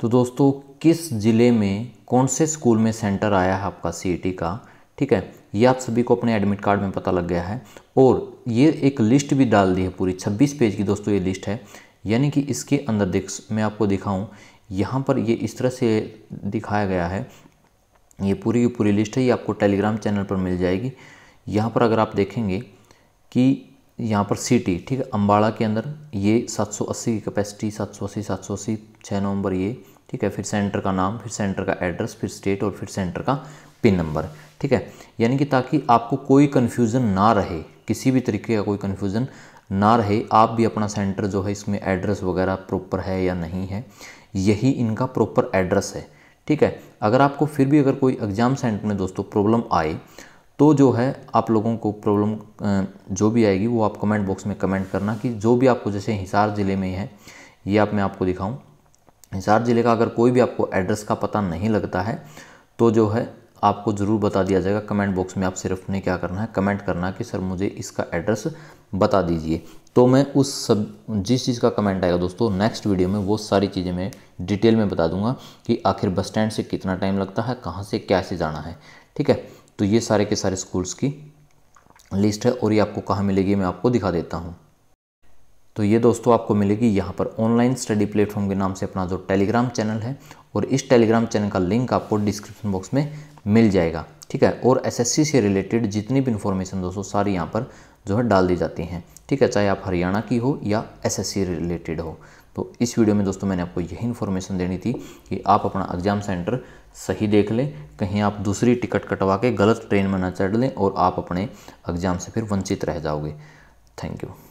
तो दोस्तों किस ज़िले में कौन से स्कूल में सेंटर आया है आपका सी e का ठीक है ये आप सभी को अपने एडमिट कार्ड में पता लग गया है और ये एक लिस्ट भी डाल दी है पूरी 26 पेज की दोस्तों ये लिस्ट है यानी कि इसके अंदर देख मैं आपको दिखाऊं यहाँ पर ये इस तरह से दिखाया गया है ये पूरी की पूरी लिस्ट है ये आपको टेलीग्राम चैनल पर मिल जाएगी यहाँ पर अगर आप देखेंगे कि यहाँ पर सिटी ठीक है अम्बाड़ा के अंदर ये 780 की कैपेसिटी 780 780 6 नवंबर ये ठीक है फिर सेंटर का नाम फिर सेंटर का एड्रेस फिर स्टेट और फिर सेंटर का पिन नंबर ठीक है यानी कि ताकि आपको कोई कन्फ्यूज़न ना रहे किसी भी तरीके का कोई कन्फ्यूज़न ना रहे आप भी अपना सेंटर जो है इसमें एड्रेस वगैरह प्रॉपर है या नहीं है यही इनका प्रॉपर एड्रेस है ठीक है अगर आपको फिर भी अगर कोई एग्ज़ाम सेंटर में दोस्तों प्रॉब्लम आए तो जो है आप लोगों को प्रॉब्लम जो भी आएगी वो आप कमेंट बॉक्स में कमेंट करना कि जो भी आपको जैसे हिसार ज़िले में है ये आप मैं आपको दिखाऊँ हिसार ज़िले का अगर कोई भी आपको एड्रेस का पता नहीं लगता है तो जो है आपको ज़रूर बता दिया जाएगा कमेंट बॉक्स में आप सिर्फ ने क्या करना है कमेंट करना कि सर मुझे इसका एड्रेस बता दीजिए तो मैं उस सब जिस चीज़ का कमेंट आएगा दोस्तों नेक्स्ट वीडियो में वो सारी चीज़ें मैं डिटेल में बता दूंगा कि आखिर बस स्टैंड से कितना टाइम लगता है कहाँ से कैसे जाना है ठीक है तो ये सारे के सारे स्कूल्स की लिस्ट है और ये आपको कहाँ मिलेगी मैं आपको दिखा देता हूँ तो ये दोस्तों आपको मिलेगी यहाँ पर ऑनलाइन स्टडी प्लेटफॉर्म के नाम से अपना जो टेलीग्राम चैनल है और इस टेलीग्राम चैनल का लिंक आपको डिस्क्रिप्शन बॉक्स में मिल जाएगा ठीक है और एसएससी से रिलेटेड जितनी भी इन्फॉर्मेशन दोस्तों सारी यहाँ पर जो है डाल दी जाती हैं ठीक है चाहे आप हरियाणा की हो या एस रिलेटेड हो तो इस वीडियो में दोस्तों मैंने आपको यही इन्फॉर्मेशन देनी थी कि आप अपना एग्ज़ाम सेंटर सही देख लें कहीं आप दूसरी टिकट कटवा के गलत ट्रेन में ना चढ़ लें और आप अपने एग्ज़ाम से फिर वंचित रह जाओगे थैंक यू